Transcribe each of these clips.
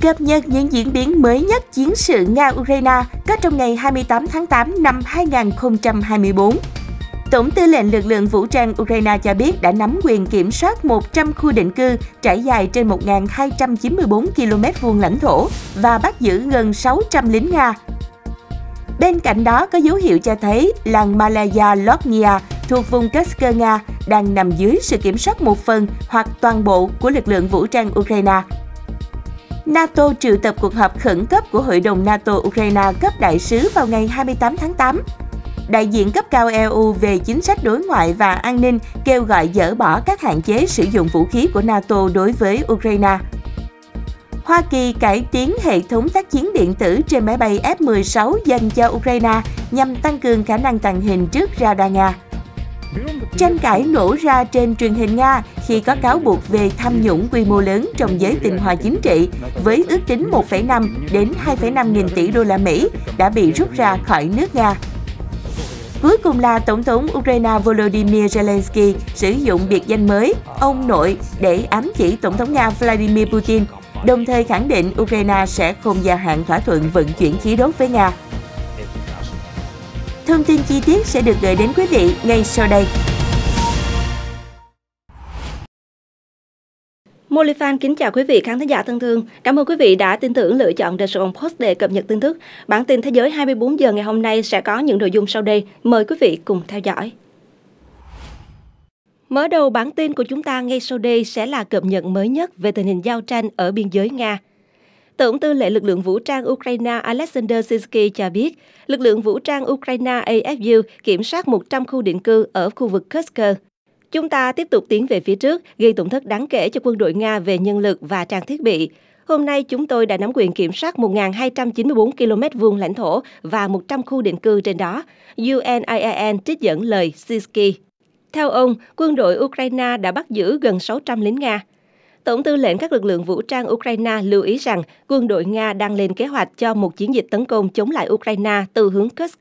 cập nhật những diễn biến mới nhất chiến sự Nga-Ukraine có trong ngày 28 tháng 8 năm 2024. Tổng tư lệnh lực lượng vũ trang Ukraine cho biết đã nắm quyền kiểm soát 100 khu định cư trải dài trên 1.294 km vuông lãnh thổ và bắt giữ gần 600 lính Nga. Bên cạnh đó có dấu hiệu cho thấy làng Malaya Lognia thuộc vùng Kursk Nga đang nằm dưới sự kiểm soát một phần hoặc toàn bộ của lực lượng vũ trang Ukraine NATO triệu tập cuộc họp khẩn cấp của Hội đồng NATO-Ukraine cấp đại sứ vào ngày 28 tháng 8. Đại diện cấp cao EU về chính sách đối ngoại và an ninh kêu gọi dỡ bỏ các hạn chế sử dụng vũ khí của NATO đối với Ukraine. Hoa Kỳ cải tiến hệ thống tác chiến điện tử trên máy bay F-16 dành cho Ukraine nhằm tăng cường khả năng tàng hình trước radar Nga. Tranh cãi nổ ra trên truyền hình Nga khi có cáo buộc về tham nhũng quy mô lớn trong giới tình hòa chính trị với ước tính 1,5 đến 2,5 nghìn tỷ đô la Mỹ đã bị rút ra khỏi nước Nga. Cuối cùng là Tổng thống Ukraine Volodymyr Zelensky sử dụng biệt danh mới ông nội để ám chỉ Tổng thống Nga Vladimir Putin, đồng thời khẳng định Ukraine sẽ không gia hạn thỏa thuận vận chuyển khí đốt với Nga. Thông tin chi tiết sẽ được gửi đến quý vị ngay sau đây. Molifan kính chào quý vị khán thính giả thân thương. Cảm ơn quý vị đã tin tưởng lựa chọn The Sài Post để cập nhật tin tức. Bản tin thế giới 24 giờ ngày hôm nay sẽ có những nội dung sau đây. Mời quý vị cùng theo dõi. Mở đầu bản tin của chúng ta ngay sau đây sẽ là cập nhật mới nhất về tình hình giao tranh ở biên giới Nga. Tổng tư lệnh lực lượng vũ trang Ukraine Alexander Sinsky cho biết, lực lượng vũ trang Ukraine AFU kiểm soát 100 khu định cư ở khu vực Kursk. Chúng ta tiếp tục tiến về phía trước, gây tổn thất đáng kể cho quân đội Nga về nhân lực và trang thiết bị. Hôm nay, chúng tôi đã nắm quyền kiểm soát 1.294 km vuông lãnh thổ và 100 khu định cư trên đó, UNIAN trích dẫn lời Sinsky. Theo ông, quân đội Ukraine đã bắt giữ gần 600 lính Nga. Tổng tư lệnh các lực lượng vũ trang Ukraine lưu ý rằng quân đội Nga đang lên kế hoạch cho một chiến dịch tấn công chống lại Ukraine từ hướng Kursk.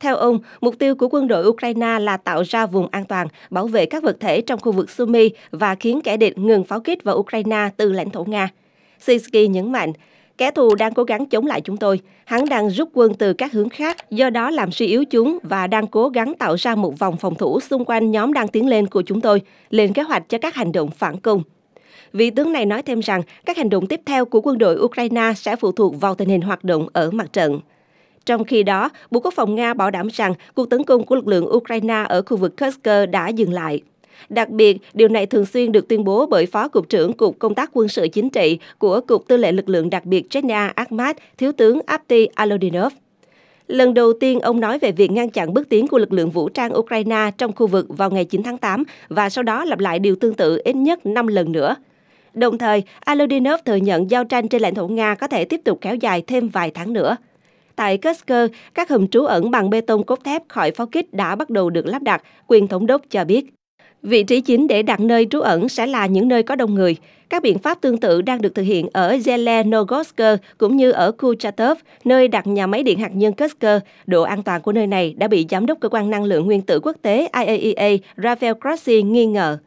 Theo ông, mục tiêu của quân đội Ukraine là tạo ra vùng an toàn, bảo vệ các vật thể trong khu vực Sumy và khiến kẻ địch ngừng pháo kích vào Ukraine từ lãnh thổ Nga. Sinsky nhấn mạnh, kẻ thù đang cố gắng chống lại chúng tôi. Hắn đang rút quân từ các hướng khác, do đó làm suy yếu chúng và đang cố gắng tạo ra một vòng phòng thủ xung quanh nhóm đang tiến lên của chúng tôi, lên kế hoạch cho các hành động phản công. Vị tướng này nói thêm rằng các hành động tiếp theo của quân đội Ukraine sẽ phụ thuộc vào tình hình hoạt động ở mặt trận. Trong khi đó, Bộ Quốc phòng Nga bảo đảm rằng cuộc tấn công của lực lượng Ukraine ở khu vực Kursk đã dừng lại. Đặc biệt, điều này thường xuyên được tuyên bố bởi Phó Cục trưởng Cục Công tác Quân sự Chính trị của Cục Tư lệnh Lực lượng đặc biệt Chechnya Akhmat, Thiếu tướng Apti Alodinov. Lần đầu tiên, ông nói về việc ngăn chặn bước tiến của lực lượng vũ trang Ukraine trong khu vực vào ngày 9 tháng 8 và sau đó lặp lại điều tương tự ít nhất 5 lần nữa – Đồng thời, Aludinov thừa nhận giao tranh trên lãnh thổ Nga có thể tiếp tục kéo dài thêm vài tháng nữa. Tại Kursk, các hầm trú ẩn bằng bê tông cốt thép khỏi pháo kích đã bắt đầu được lắp đặt, quyền thống đốc cho biết. Vị trí chính để đặt nơi trú ẩn sẽ là những nơi có đông người. Các biện pháp tương tự đang được thực hiện ở Zelenogorsk cũng như ở Kuchatov, nơi đặt nhà máy điện hạt nhân Kursk. Độ an toàn của nơi này đã bị Giám đốc Cơ quan Năng lượng Nguyên tử Quốc tế IAEA Rafael Grossi nghi ngờ.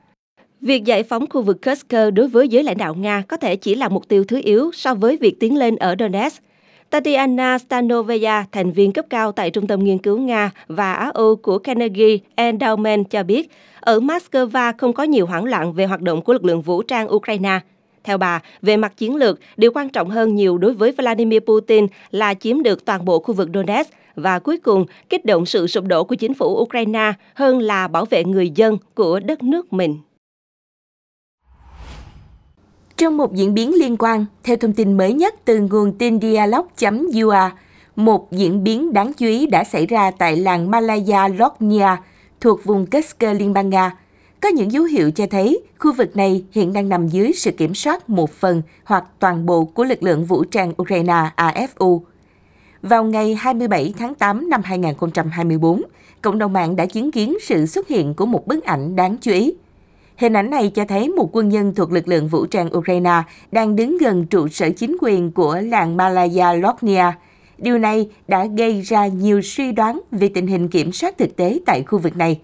Việc giải phóng khu vực Kursk đối với giới lãnh đạo Nga có thể chỉ là mục tiêu thứ yếu so với việc tiến lên ở Donetsk. Tatiana Stanovaya, thành viên cấp cao tại Trung tâm Nghiên cứu Nga và Á Âu của Carnegie Endowment cho biết, ở Moscow không có nhiều hoảng loạn về hoạt động của lực lượng vũ trang Ukraine. Theo bà, về mặt chiến lược, điều quan trọng hơn nhiều đối với Vladimir Putin là chiếm được toàn bộ khu vực Donetsk và cuối cùng kích động sự sụp đổ của chính phủ Ukraine hơn là bảo vệ người dân của đất nước mình. Trong một diễn biến liên quan, theo thông tin mới nhất từ nguồn tin dialog ua một diễn biến đáng chú ý đã xảy ra tại làng Malaya Lognia thuộc vùng Kesker Liên bang Nga. Có những dấu hiệu cho thấy khu vực này hiện đang nằm dưới sự kiểm soát một phần hoặc toàn bộ của lực lượng vũ trang Ukraine AFU. Vào ngày 27 tháng 8 năm 2024, cộng đồng mạng đã chứng kiến sự xuất hiện của một bức ảnh đáng chú ý – Hình ảnh này cho thấy một quân nhân thuộc lực lượng vũ trang Ukraine đang đứng gần trụ sở chính quyền của làng Malaya Lotnia. Điều này đã gây ra nhiều suy đoán về tình hình kiểm soát thực tế tại khu vực này.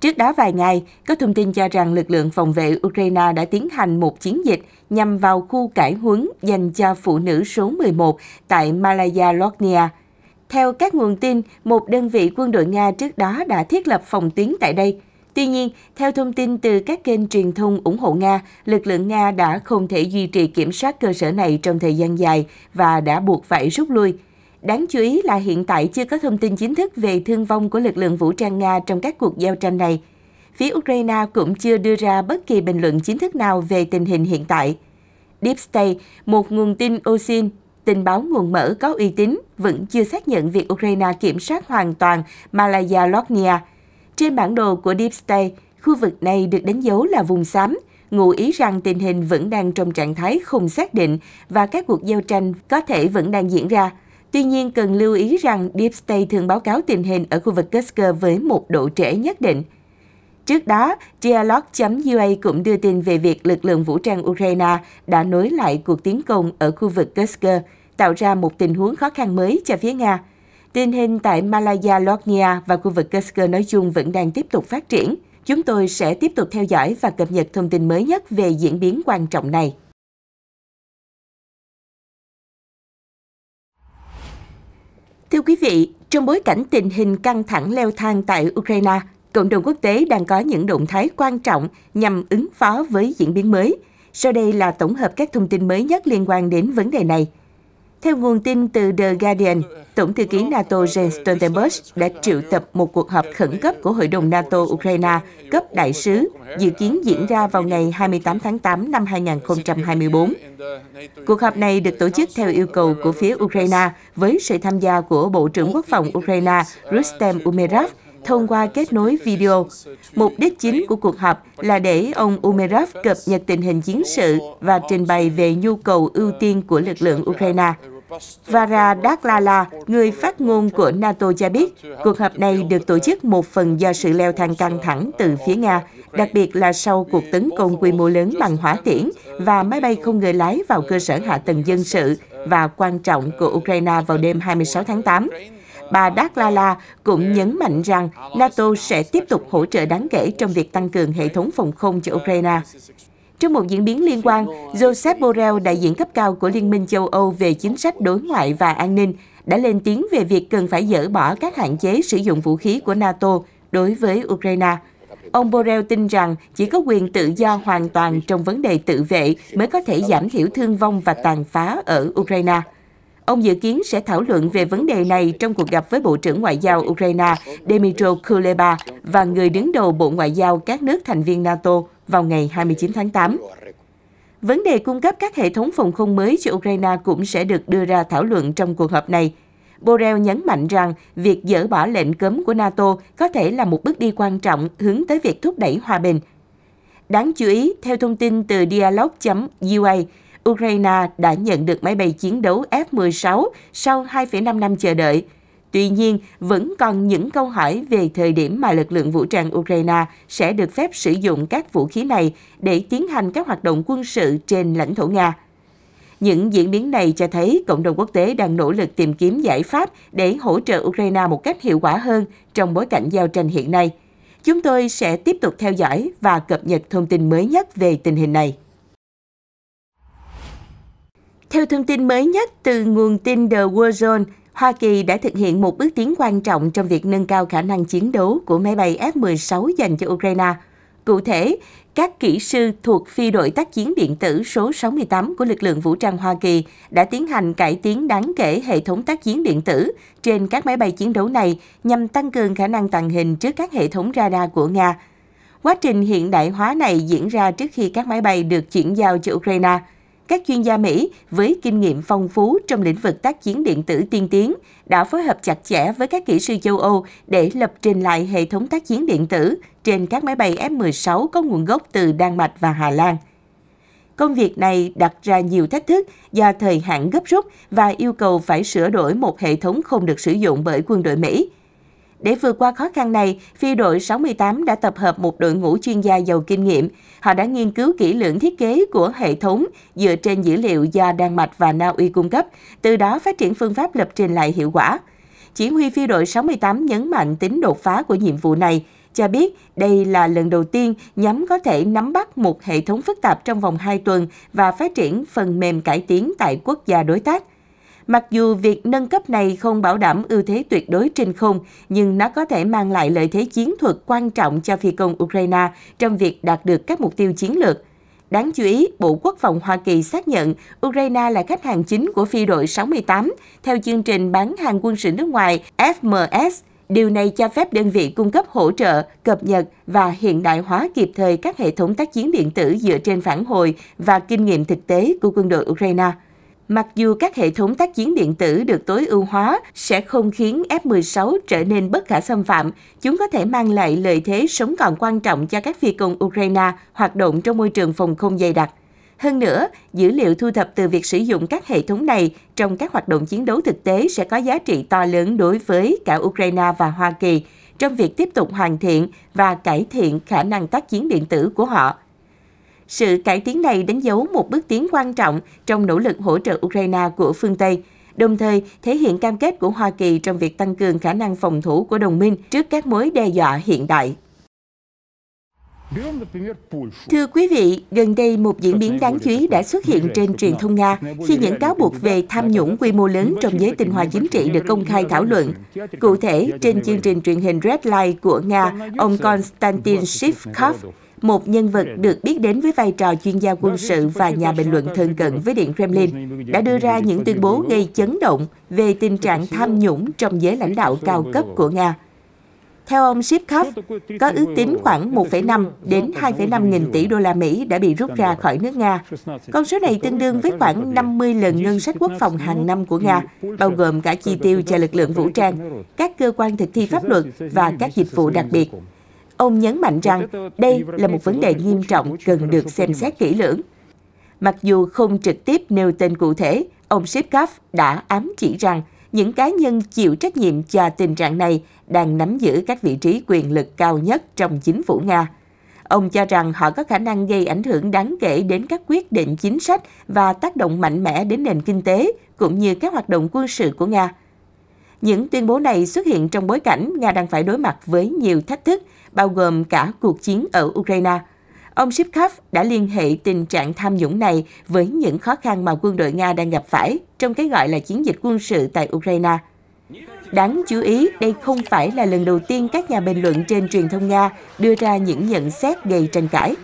Trước đó vài ngày, có thông tin cho rằng lực lượng phòng vệ Ukraine đã tiến hành một chiến dịch nhằm vào khu cải huấn dành cho phụ nữ số 11 tại Malaya Lotnia. Theo các nguồn tin, một đơn vị quân đội Nga trước đó đã thiết lập phòng tuyến tại đây – Tuy nhiên, theo thông tin từ các kênh truyền thông ủng hộ Nga, lực lượng Nga đã không thể duy trì kiểm soát cơ sở này trong thời gian dài và đã buộc phải rút lui. Đáng chú ý là hiện tại chưa có thông tin chính thức về thương vong của lực lượng vũ trang Nga trong các cuộc giao tranh này. Phía Ukraine cũng chưa đưa ra bất kỳ bình luận chính thức nào về tình hình hiện tại. Deep State, một nguồn tin OSIN tình báo nguồn mở có uy tín vẫn chưa xác nhận việc Ukraine kiểm soát hoàn toàn Malaya Lognia, trên bản đồ của Deep State, khu vực này được đánh dấu là vùng xám, ngụ ý rằng tình hình vẫn đang trong trạng thái không xác định và các cuộc giao tranh có thể vẫn đang diễn ra. Tuy nhiên, cần lưu ý rằng Deep State thường báo cáo tình hình ở khu vực Kursk với một độ trễ nhất định. Trước đó, Dialog.ua cũng đưa tin về việc lực lượng vũ trang Ukraine đã nối lại cuộc tiến công ở khu vực Kursk, tạo ra một tình huống khó khăn mới cho phía Nga – Tình hình tại Malaya, Lognia và khu vực Kasker nói chung vẫn đang tiếp tục phát triển. Chúng tôi sẽ tiếp tục theo dõi và cập nhật thông tin mới nhất về diễn biến quan trọng này. Thưa quý vị, trong bối cảnh tình hình căng thẳng leo thang tại Ukraine, cộng đồng quốc tế đang có những động thái quan trọng nhằm ứng phó với diễn biến mới. Sau đây là tổng hợp các thông tin mới nhất liên quan đến vấn đề này – theo nguồn tin từ The Guardian, Tổng thư ký NATO Jens Stoltenberg đã triệu tập một cuộc họp khẩn cấp của Hội đồng NATO Ukraine cấp đại sứ, dự kiến diễn ra vào ngày 28 tháng 8 năm 2024. Cuộc họp này được tổ chức theo yêu cầu của phía Ukraine với sự tham gia của Bộ trưởng Quốc phòng Ukraine Rustem Umerov thông qua kết nối video. Mục đích chính của cuộc họp là để ông Umerov cập nhật tình hình chiến sự và trình bày về nhu cầu ưu tiên của lực lượng Ukraine. Vara Daglala, người phát ngôn của NATO cho biết, cuộc họp này được tổ chức một phần do sự leo thang căng thẳng từ phía Nga, đặc biệt là sau cuộc tấn công quy mô lớn bằng hỏa tiễn và máy bay không người lái vào cơ sở hạ tầng dân sự và quan trọng của Ukraine vào đêm 26 tháng 8. Bà Daglala cũng nhấn mạnh rằng NATO sẽ tiếp tục hỗ trợ đáng kể trong việc tăng cường hệ thống phòng không cho Ukraine. Trong một diễn biến liên quan, Joseph Borrell, đại diện cấp cao của Liên minh châu Âu về chính sách đối ngoại và an ninh, đã lên tiếng về việc cần phải dỡ bỏ các hạn chế sử dụng vũ khí của NATO đối với Ukraine. Ông Borrell tin rằng chỉ có quyền tự do hoàn toàn trong vấn đề tự vệ mới có thể giảm thiểu thương vong và tàn phá ở Ukraine. Ông dự kiến sẽ thảo luận về vấn đề này trong cuộc gặp với Bộ trưởng Ngoại giao Ukraine Dmytro Kuleba và người đứng đầu Bộ Ngoại giao các nước thành viên NATO vào ngày 29 tháng 8. Vấn đề cung cấp các hệ thống phòng không mới cho Ukraine cũng sẽ được đưa ra thảo luận trong cuộc họp này. Borrell nhấn mạnh rằng việc dỡ bỏ lệnh cấm của NATO có thể là một bước đi quan trọng hướng tới việc thúc đẩy hòa bình. Đáng chú ý, theo thông tin từ dialog ua Ukraine đã nhận được máy bay chiến đấu F-16 sau 2,5 năm chờ đợi – Tuy nhiên, vẫn còn những câu hỏi về thời điểm mà lực lượng vũ trang Ukraine sẽ được phép sử dụng các vũ khí này để tiến hành các hoạt động quân sự trên lãnh thổ Nga. Những diễn biến này cho thấy cộng đồng quốc tế đang nỗ lực tìm kiếm giải pháp để hỗ trợ Ukraine một cách hiệu quả hơn trong bối cảnh giao tranh hiện nay. Chúng tôi sẽ tiếp tục theo dõi và cập nhật thông tin mới nhất về tình hình này. Theo thông tin mới nhất từ nguồn tin The War Zone, Hoa Kỳ đã thực hiện một bước tiến quan trọng trong việc nâng cao khả năng chiến đấu của máy bay F-16 dành cho Ukraine. Cụ thể, các kỹ sư thuộc phi đội tác chiến điện tử số 68 của lực lượng vũ trang Hoa Kỳ đã tiến hành cải tiến đáng kể hệ thống tác chiến điện tử trên các máy bay chiến đấu này nhằm tăng cường khả năng tàng hình trước các hệ thống radar của Nga. Quá trình hiện đại hóa này diễn ra trước khi các máy bay được chuyển giao cho Ukraine – các chuyên gia Mỹ với kinh nghiệm phong phú trong lĩnh vực tác chiến điện tử tiên tiến đã phối hợp chặt chẽ với các kỹ sư châu Âu để lập trình lại hệ thống tác chiến điện tử trên các máy bay F-16 có nguồn gốc từ Đan Mạch và Hà Lan. Công việc này đặt ra nhiều thách thức do thời hạn gấp rút và yêu cầu phải sửa đổi một hệ thống không được sử dụng bởi quân đội Mỹ – để vượt qua khó khăn này, phi đội 68 đã tập hợp một đội ngũ chuyên gia giàu kinh nghiệm. Họ đã nghiên cứu kỹ lưỡng thiết kế của hệ thống dựa trên dữ liệu do Đan Mạch và Na Uy cung cấp, từ đó phát triển phương pháp lập trình lại hiệu quả. Chỉ huy phi đội 68 nhấn mạnh tính đột phá của nhiệm vụ này, cho biết đây là lần đầu tiên nhóm có thể nắm bắt một hệ thống phức tạp trong vòng 2 tuần và phát triển phần mềm cải tiến tại quốc gia đối tác. Mặc dù việc nâng cấp này không bảo đảm ưu thế tuyệt đối trên không, nhưng nó có thể mang lại lợi thế chiến thuật quan trọng cho phi công Ukraine trong việc đạt được các mục tiêu chiến lược. Đáng chú ý, Bộ Quốc phòng Hoa Kỳ xác nhận Ukraine là khách hàng chính của phi đội 68 theo chương trình bán hàng quân sự nước ngoài FMS. Điều này cho phép đơn vị cung cấp hỗ trợ, cập nhật và hiện đại hóa kịp thời các hệ thống tác chiến điện tử dựa trên phản hồi và kinh nghiệm thực tế của quân đội Ukraine. Mặc dù các hệ thống tác chiến điện tử được tối ưu hóa sẽ không khiến F-16 trở nên bất khả xâm phạm, chúng có thể mang lại lợi thế sống còn quan trọng cho các phi công Ukraine hoạt động trong môi trường phòng không dày đặc. Hơn nữa, dữ liệu thu thập từ việc sử dụng các hệ thống này trong các hoạt động chiến đấu thực tế sẽ có giá trị to lớn đối với cả Ukraine và Hoa Kỳ trong việc tiếp tục hoàn thiện và cải thiện khả năng tác chiến điện tử của họ. Sự cải tiến này đánh dấu một bước tiến quan trọng trong nỗ lực hỗ trợ Ukraine của phương Tây, đồng thời thể hiện cam kết của Hoa Kỳ trong việc tăng cường khả năng phòng thủ của đồng minh trước các mối đe dọa hiện đại. Thưa quý vị, gần đây một diễn biến đáng chú ý đã xuất hiện trên truyền thông Nga khi những cáo buộc về tham nhũng quy mô lớn trong giới tình hòa chính trị được công khai thảo luận. Cụ thể, trên chương trình truyền hình Red Light của Nga, ông Konstantin Shivkov, một nhân vật được biết đến với vai trò chuyên gia quân sự và nhà bình luận thân cận với Điện Kremlin, đã đưa ra những tuyên bố gây chấn động về tình trạng tham nhũng trong giới lãnh đạo cao cấp của Nga. Theo ông Shipkov, có ước tính khoảng 1,5 đến 2,5 nghìn tỷ đô la Mỹ đã bị rút ra khỏi nước Nga. Con số này tương đương với khoảng 50 lần ngân sách quốc phòng hàng năm của Nga, bao gồm cả chi tiêu cho lực lượng vũ trang, các cơ quan thực thi pháp luật và các dịch vụ đặc biệt. Ông nhấn mạnh rằng đây là một vấn đề nghiêm trọng cần được xem xét kỹ lưỡng. Mặc dù không trực tiếp nêu tên cụ thể, ông Shipkaf đã ám chỉ rằng những cá nhân chịu trách nhiệm cho tình trạng này đang nắm giữ các vị trí quyền lực cao nhất trong chính phủ Nga. Ông cho rằng họ có khả năng gây ảnh hưởng đáng kể đến các quyết định chính sách và tác động mạnh mẽ đến nền kinh tế cũng như các hoạt động quân sự của Nga. Những tuyên bố này xuất hiện trong bối cảnh Nga đang phải đối mặt với nhiều thách thức, bao gồm cả cuộc chiến ở Ukraine. Ông Shipkov đã liên hệ tình trạng tham nhũng này với những khó khăn mà quân đội Nga đang gặp phải trong cái gọi là chiến dịch quân sự tại Ukraine. Đáng chú ý, đây không phải là lần đầu tiên các nhà bình luận trên truyền thông Nga đưa ra những nhận xét gây tranh cãi.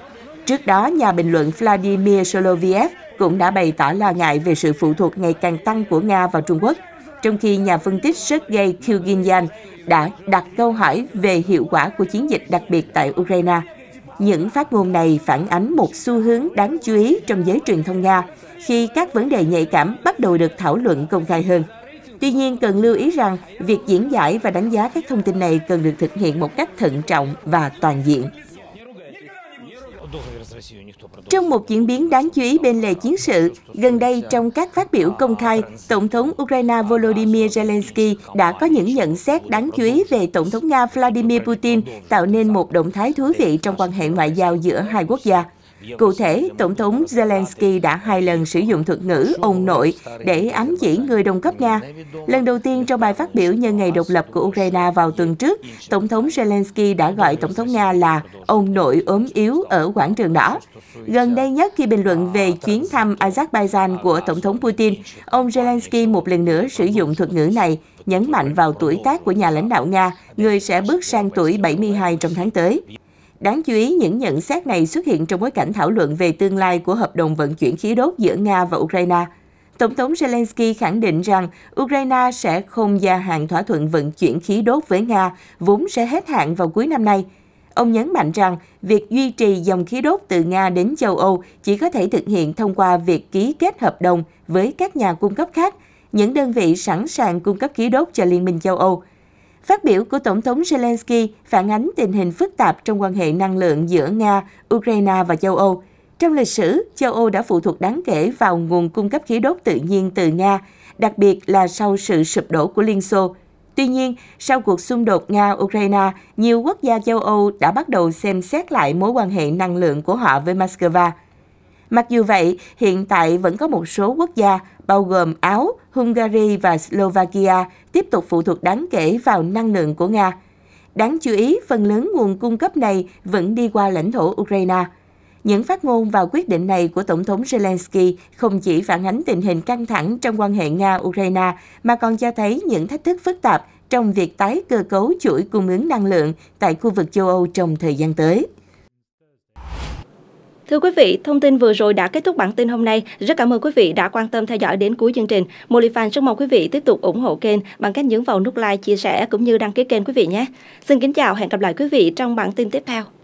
Trước đó, nhà bình luận Vladimir Soloviev cũng đã bày tỏ lo ngại về sự phụ thuộc ngày càng tăng của Nga vào Trung Quốc – trong khi nhà phân tích Sergei Kuginyan đã đặt câu hỏi về hiệu quả của chiến dịch đặc biệt tại Ukraine. Những phát ngôn này phản ánh một xu hướng đáng chú ý trong giới truyền thông Nga khi các vấn đề nhạy cảm bắt đầu được thảo luận công khai hơn. Tuy nhiên, cần lưu ý rằng việc diễn giải và đánh giá các thông tin này cần được thực hiện một cách thận trọng và toàn diện. Trong một diễn biến đáng chú ý bên lề chiến sự, gần đây trong các phát biểu công khai, Tổng thống Ukraine Volodymyr Zelensky đã có những nhận xét đáng chú ý về Tổng thống Nga Vladimir Putin, tạo nên một động thái thú vị trong quan hệ ngoại giao giữa hai quốc gia. Cụ thể, Tổng thống Zelensky đã hai lần sử dụng thuật ngữ ông nội để ám chỉ người đồng cấp Nga. Lần đầu tiên trong bài phát biểu nhân ngày độc lập của Ukraine vào tuần trước, Tổng thống Zelensky đã gọi Tổng thống Nga là ông nội ốm yếu ở quảng trường đỏ. Gần đây nhất khi bình luận về chuyến thăm Azerbaijan của Tổng thống Putin, ông Zelensky một lần nữa sử dụng thuật ngữ này, nhấn mạnh vào tuổi tác của nhà lãnh đạo Nga, người sẽ bước sang tuổi 72 trong tháng tới. Đáng chú ý, những nhận xét này xuất hiện trong bối cảnh thảo luận về tương lai của hợp đồng vận chuyển khí đốt giữa Nga và Ukraine. Tổng thống Zelensky khẳng định rằng Ukraine sẽ không gia hạn thỏa thuận vận chuyển khí đốt với Nga, vốn sẽ hết hạn vào cuối năm nay. Ông nhấn mạnh rằng việc duy trì dòng khí đốt từ Nga đến châu Âu chỉ có thể thực hiện thông qua việc ký kết hợp đồng với các nhà cung cấp khác, những đơn vị sẵn sàng cung cấp khí đốt cho Liên minh châu Âu – Phát biểu của Tổng thống Zelensky phản ánh tình hình phức tạp trong quan hệ năng lượng giữa Nga, Ukraine và châu Âu. Trong lịch sử, châu Âu đã phụ thuộc đáng kể vào nguồn cung cấp khí đốt tự nhiên từ Nga, đặc biệt là sau sự sụp đổ của Liên Xô. Tuy nhiên, sau cuộc xung đột Nga-Ukraine, nhiều quốc gia châu Âu đã bắt đầu xem xét lại mối quan hệ năng lượng của họ với Moscow. Mặc dù vậy, hiện tại vẫn có một số quốc gia bao gồm Áo, Hungary và Slovakia, tiếp tục phụ thuộc đáng kể vào năng lượng của Nga. Đáng chú ý, phần lớn nguồn cung cấp này vẫn đi qua lãnh thổ Ukraine. Những phát ngôn và quyết định này của Tổng thống Zelensky không chỉ phản ánh tình hình căng thẳng trong quan hệ Nga-Ukraine, mà còn cho thấy những thách thức phức tạp trong việc tái cơ cấu chuỗi cung ứng năng lượng tại khu vực châu Âu trong thời gian tới. Thưa quý vị, thông tin vừa rồi đã kết thúc bản tin hôm nay. Rất cảm ơn quý vị đã quan tâm theo dõi đến cuối chương trình. Molifan rất mong quý vị tiếp tục ủng hộ kênh bằng cách nhấn vào nút like, chia sẻ cũng như đăng ký kênh quý vị nhé. Xin kính chào, hẹn gặp lại quý vị trong bản tin tiếp theo.